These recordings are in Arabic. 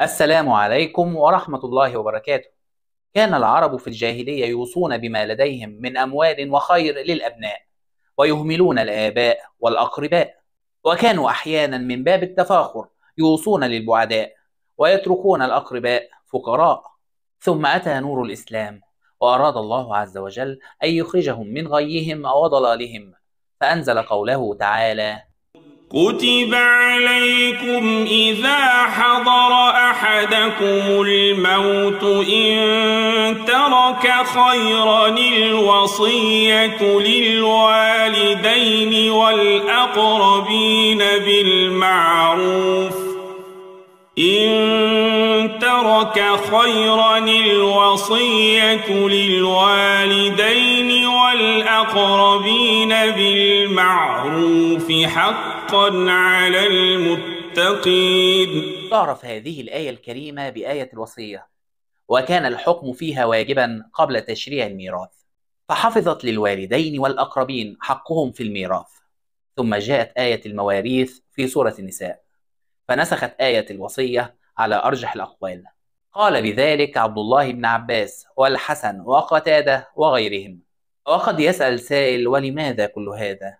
السلام عليكم ورحمة الله وبركاته. كان العرب في الجاهلية يوصون بما لديهم من أموال وخير للأبناء، ويهملون الآباء والأقرباء، وكانوا أحيانا من باب التفاخر يوصون للبعداء، ويتركون الأقرباء فقراء. ثم أتى نور الإسلام، وأراد الله عز وجل أن يخرجهم من غيهم وضلالهم، فأنزل قوله تعالى: كتب عليكم إذا حضر أحدكم الموت إن ترك خيرا الوصية للوالدين والأقربين بالمعروف إن ترك خيرا الوصية للوالدين والأقربين بالمعروف حقا حقا على المتقين تعرف هذه الآية الكريمة بآية الوصية وكان الحكم فيها واجبا قبل تشريع الميراث فحفظت للوالدين والأقربين حقهم في الميراث ثم جاءت آية المواريث في سورة النساء فنسخت آية الوصية على أرجح الأقوال قال بذلك عبد الله بن عباس والحسن وقتادة وغيرهم وقد يسأل سائل ولماذا كل هذا؟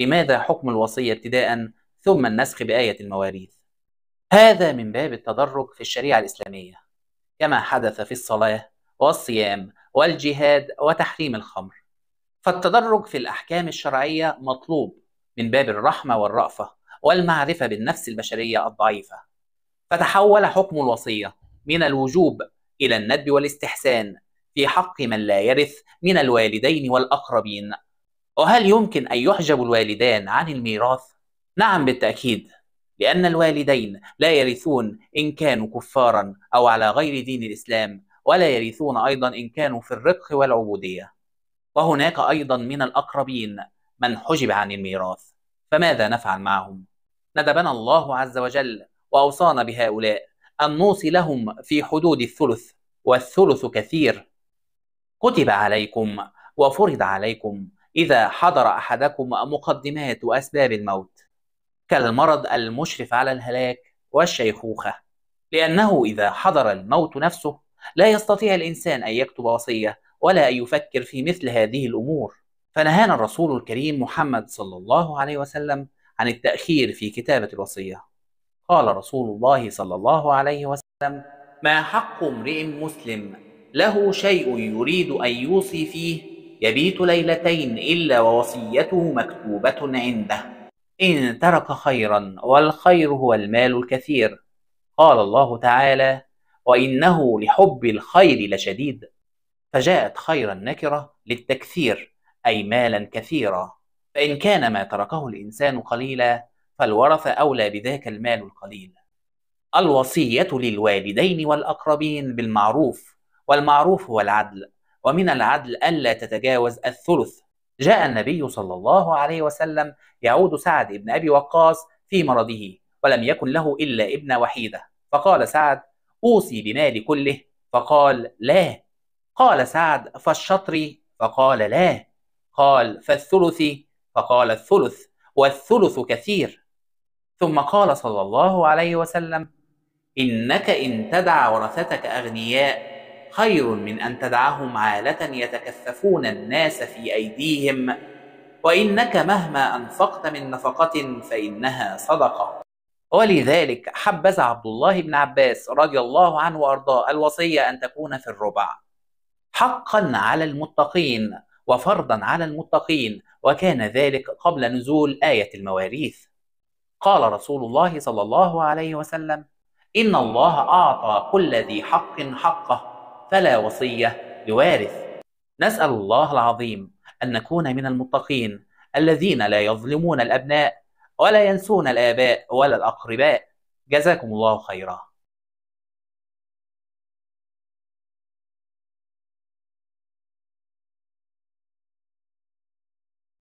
لماذا حكم الوصية ابتداء ثم النسخ بآية المواريث؟ هذا من باب التدرج في الشريعة الإسلامية كما حدث في الصلاة والصيام والجهاد وتحريم الخمر فالتدرج في الأحكام الشرعية مطلوب من باب الرحمة والرأفة والمعرفة بالنفس البشرية الضعيفة فتحول حكم الوصية من الوجوب إلى الندب والاستحسان في حق من لا يرث من الوالدين والأقربين وهل يمكن أن يحجب الوالدان عن الميراث؟ نعم بالتأكيد لأن الوالدين لا يرثون إن كانوا كفارا أو على غير دين الإسلام ولا يرثون أيضا إن كانوا في الرق والعبودية وهناك أيضا من الأقربين من حجب عن الميراث فماذا نفعل معهم؟ ندبنا الله عز وجل وأوصانا بهؤلاء أن نوصي لهم في حدود الثلث والثلث كثير كتب عليكم وفرض عليكم إذا حضر أحدكم مقدمات وأسباب الموت كالمرض المشرف على الهلاك والشيخوخة لأنه إذا حضر الموت نفسه لا يستطيع الإنسان أن يكتب وصية ولا أن يفكر في مثل هذه الأمور فنهانا الرسول الكريم محمد صلى الله عليه وسلم عن التأخير في كتابة الوصية قال رسول الله صلى الله عليه وسلم ما حق امرئ مسلم له شيء يريد أن يوصي فيه يبيت ليلتين إلا ووصيته مكتوبة عنده إن ترك خيرا والخير هو المال الكثير قال الله تعالى وإنه لحب الخير لشديد فجاءت خير النكرة للتكثير أي مالا كثيرا فإن كان ما تركه الإنسان قليلا فالورثة أولى بذاك المال القليل الوصية للوالدين والأقربين بالمعروف والمعروف هو العدل ومن العدل ألا تتجاوز الثلث جاء النبي صلى الله عليه وسلم يعود سعد بن أبي وقاص في مرضه ولم يكن له إلا ابن وحيدة فقال سعد أوصي بمالي كله فقال لا قال سعد فالشطر فقال لا قال فالثلث فقال الثلث والثلث كثير ثم قال صلى الله عليه وسلم إنك إن تدع ورثتك أغنياء خير من أن تدعهم عالة يتكثفون الناس في أيديهم وإنك مهما أنفقت من نفقة فإنها صدقة ولذلك حبز عبد الله بن عباس رضي الله عنه وأرضاه الوصية أن تكون في الربع حقا على المتقين وفرضا على المتقين وكان ذلك قبل نزول آية المواريث قال رسول الله صلى الله عليه وسلم إن الله أعطى كل ذي حق حقه فلا وصية لوارث نسأل الله العظيم أن نكون من المتقين الذين لا يظلمون الأبناء ولا ينسون الآباء ولا الأقرباء جزاكم الله خيرا